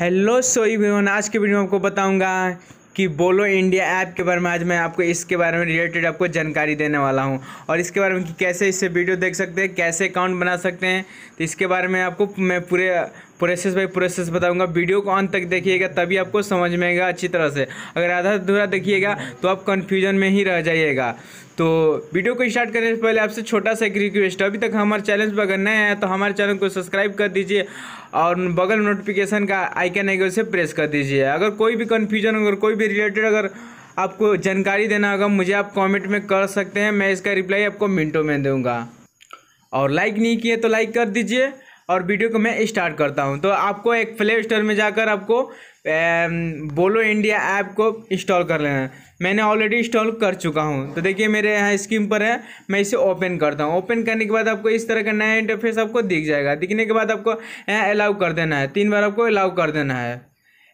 hello सोई भी आज के वीडियो में आपको बताऊंगा कि बोलो इंडिया ऐप के बारे में आज मैं आपको इसके बारे में रिलेटेड आपको जानकारी देने वाला हूं और इसके बारे में कि कैसे इससे वीडियो देख सकते हैं कैसे अकाउंट बना सकते हैं तो इसके बारे में आपको मैं पूरे प्रोसेस बाई प्रोसेस बताऊँगा वीडियो को अंत तक देखिएगा तभी आपको समझ में आएगा अच्छी तरह से अगर आधा अधूरा देखिएगा तो आप कन्फ्यूजन में ही रह जाइएगा तो वीडियो को स्टार्ट करने से पहले आपसे छोटा सा एक रिक्वेस्ट अभी तक हमारे चैनल पर अगर नए हैं तो हमारे चैनल को सब्सक्राइब कर दीजिए और बगल नोटिफिकेशन का आइकन आएगा उसे प्रेस कर दीजिए अगर कोई भी कन्फ्यूजन अगर कोई भी रिलेटेड अगर आपको जानकारी देना होगा मुझे आप कमेंट में कर सकते हैं मैं इसका रिप्लाई आपको मिनटों में दूंगा और लाइक नहीं किए तो लाइक कर दीजिए और वीडियो को मैं स्टार्ट करता हूँ तो आपको एक प्ले स्टोर में जाकर आपको बोलो इंडिया ऐप को इंस्टॉल कर लेना है मैंने ऑलरेडी इंस्टॉल कर चुका हूँ तो देखिए मेरे यहाँ स्क्रीन पर है मैं इसे ओपन करता हूँ ओपन करने के बाद आपको इस तरह का नया इंटरफेस आपको दिख जाएगा दिखने के बाद आपको अलाउ कर देना है तीन बार आपको अलाउ कर देना है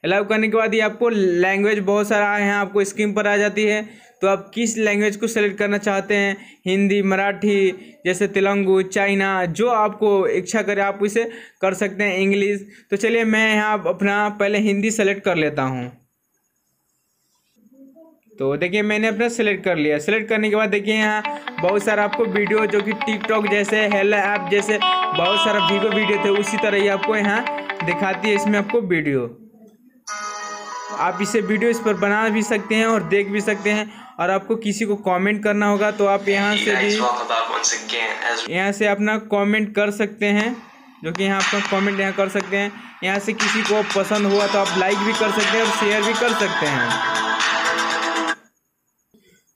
अलाउ करने के बाद ये आपको लैंग्वेज बहुत सारा आए हैं आपको स्क्रीन पर आ जाती है तो आप किस लैंग्वेज को सेलेक्ट करना चाहते हैं हिंदी मराठी जैसे तेलंगू चाइना जो आपको इच्छा करे आप इसे कर सकते हैं इंग्लिश तो चलिए मैं यहाँ अपना पहले हिंदी सेलेक्ट कर लेता हूँ तो देखिए मैंने अपना सेलेक्ट कर लिया सेलेक्ट करने के बाद देखिए यहाँ बहुत सारा आपको वीडियो जो कि टिकटॉक जैसे हेला ऐप जैसे बहुत सारा वीवो वीडियो थे उसी तरह ही आपको यहाँ दिखाती है इसमें आपको वीडियो आप इसे वीडियो इस पर बना भी सकते हैं और देख भी सकते हैं और आपको किसी को कमेंट करना होगा तो आप यहाँ से भी यहाँ से अपना कमेंट कर सकते हैं जो कि यहाँ आपका कमेंट यहाँ कर सकते हैं यहाँ से किसी को पसंद हुआ तो आप लाइक भी कर सकते हैं और शेयर भी कर सकते हैं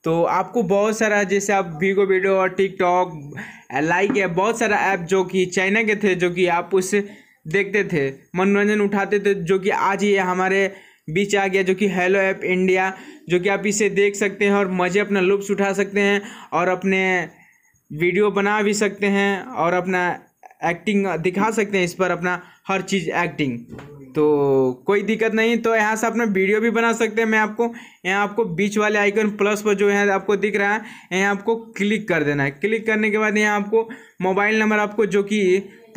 तो आपको बहुत सारा जैसे आप वीगो वीडियो और टिकटॉक लाइक है बहुत सारा ऐप जो कि चाइना के थे जो कि आप उससे देखते थे मनोरंजन उठाते थे जो कि आज ये हमारे बीच आ गया जो कि हेलो ऐप इंडिया जो कि आप इसे देख सकते हैं और मज़े अपना लुप्स उठा सकते हैं और अपने वीडियो बना भी सकते हैं और अपना एक्टिंग दिखा सकते हैं इस पर अपना हर चीज़ एक्टिंग तो कोई दिक्कत नहीं तो यहाँ से अपना वीडियो भी बना सकते हैं मैं आपको यहाँ आपको बीच वाले आइकन प्लस पर जो है आपको दिख रहा है यहाँ आपको क्लिक कर देना है क्लिक करने के बाद यहाँ आपको मोबाइल नंबर आपको जो कि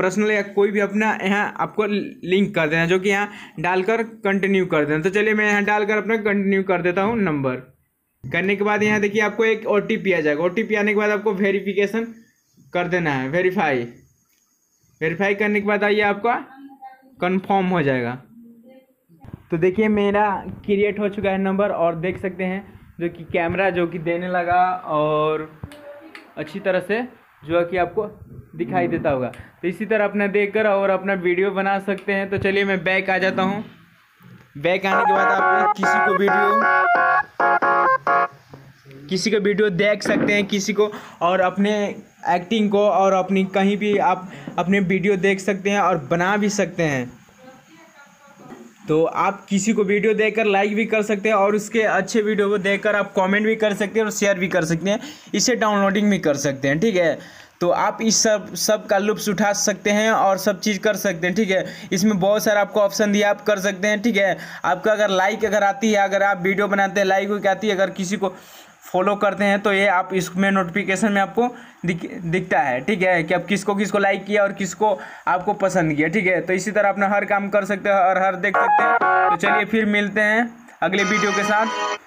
पर्सनल या कोई भी अपना यहाँ आपको लिंक कर देना जो कि यहाँ डालकर कंटिन्यू कर देना तो चलिए मैं यहाँ डालकर अपना कंटिन्यू कर देता हूँ नंबर करने के बाद यहाँ देखिए आपको एक ओ आ जाएगा ओ आने के बाद आपको वेरीफिकेशन कर देना है वेरीफाई वेरीफाई करने के बाद आइए आपका कन्फर्म हो जाएगा तो देखिए मेरा क्रिएट हो चुका है नंबर और देख सकते हैं जो कि कैमरा जो कि देने लगा और अच्छी तरह से जो कि आपको दिखाई देता होगा तो इसी तरह अपना देख कर और अपना वीडियो बना सकते हैं तो चलिए मैं बैक आ जाता हूँ बैक आने के बाद आप किसी को वीडियो किसी का वीडियो देख सकते हैं किसी को और अपने एक्टिंग को और अपनी कहीं भी आप अपने वीडियो देख सकते हैं और बना भी सकते हैं तो आप किसी को वीडियो देकर लाइक भी कर सकते हैं और उसके अच्छे वीडियो को देखकर आप कमेंट भी कर सकते हैं और शेयर भी कर सकते हैं इसे डाउनलोडिंग भी कर सकते हैं ठीक है तो आप इस सब सब का लुप्स उठा सकते हैं और सब चीज़ कर सकते हैं ठीक है इसमें बहुत सारा आपको ऑप्शन दिया आप कर सकते हैं ठीक है आपका अगर लाइक अगर आती है अगर आप वीडियो बनाते हैं लाइक हो आती है अगर किसी को फॉलो करते हैं तो ये आप इसमें नोटिफिकेशन में आपको दिख दिखता है ठीक है कि आप किसको किसको लाइक किया और किसको आपको पसंद किया ठीक है तो इसी तरह अपना हर काम कर सकते हैं और हर देख सकते हैं तो चलिए फिर मिलते हैं अगले वीडियो के साथ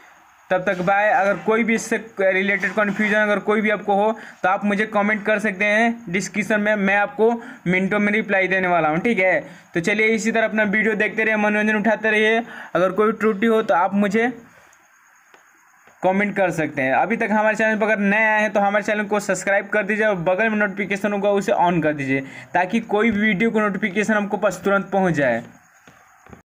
तब तक बाय अगर कोई भी इससे रिलेटेड कन्फ्यूजन अगर कोई भी आपको हो तो आप मुझे कमेंट कर सकते हैं डिस्क्रिप्शन में मैं आपको मिनटों में रिप्लाई देने वाला हूँ ठीक है तो चलिए इसी तरह अपना वीडियो देखते रहिए मनोरंजन उठाते रहिए अगर कोई त्रुटि हो तो आप मुझे कमेंट कर सकते हैं अभी तक हमारे चैनल पर अगर नए आए हैं तो हमारे चैनल को सब्सक्राइब कर दीजिए और बगल में नोटिफिकेशन होगा उसे ऑन कर दीजिए ताकि कोई भी वीडियो को नोटिफिकेशन हमको पास तुरंत पहुँच जाए